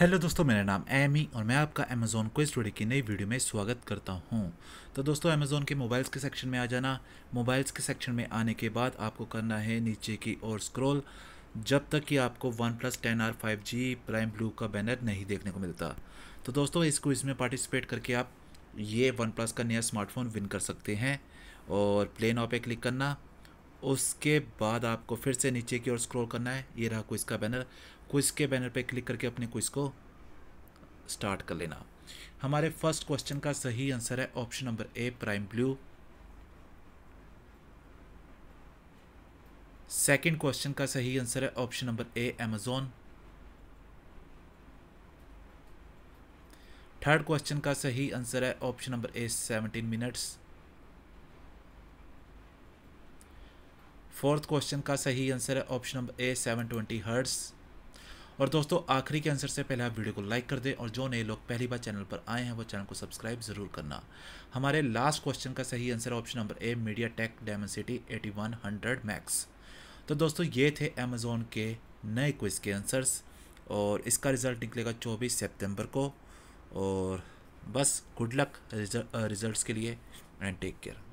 hello दोस्तों मेरा नाम एमी और मैं आपका अमेज़ोन को इस की नई वीडियो में स्वागत करता हूं तो दोस्तों अमेज़ोन के मोबाइल्स के सेक्शन में आ जाना मोबाइल्स के सेक्शन में आने के बाद आपको करना है नीचे की ओर स्क्रॉल जब तक कि आपको OnePlus ten R five G prime blue का बैनर नहीं देखने को मिलता तो दोस्तों इसको इसमें पार्टिसिपेट करके आप ये वन प्लस का नया स्मार्टफोन विन कर सकते हैं और प्लेन ऑप क्लिक करना उसके बाद आपको फिर से नीचे की ओर स्क्रॉल करना है ये रहा क्विज का बैनर क्विज के बैनर पे क्लिक करके अपने क्विज को स्टार्ट कर लेना हमारे फर्स्ट क्वेश्चन का सही आंसर है option number A prime blue second question का सही आंसर है option number A Amazon third question का सही आंसर है option number A seventeen minutes fourth question का सही आंसर है option number A seven twenty hertz और दोस्तों आखिरी के आंसर से पहले आप वीडियो को लाइक कर दें और जो नए लोग पहली बार चैनल पर आए हैं वो चैनल को सब्सक्राइब जरूर करना हमारे लास्ट क्वेश्चन का सही answer option number A MediaTek Dimensity eighty one hundred max तो दोस्तों ये थे अमेजोन के नए क्विज़ के आंसर्स और इसका रिज़ल्ट निकलेगा चौबीस सेप्टेम्बर को और बस गुड लक रिजल्ट के लिए एंड टेक केयर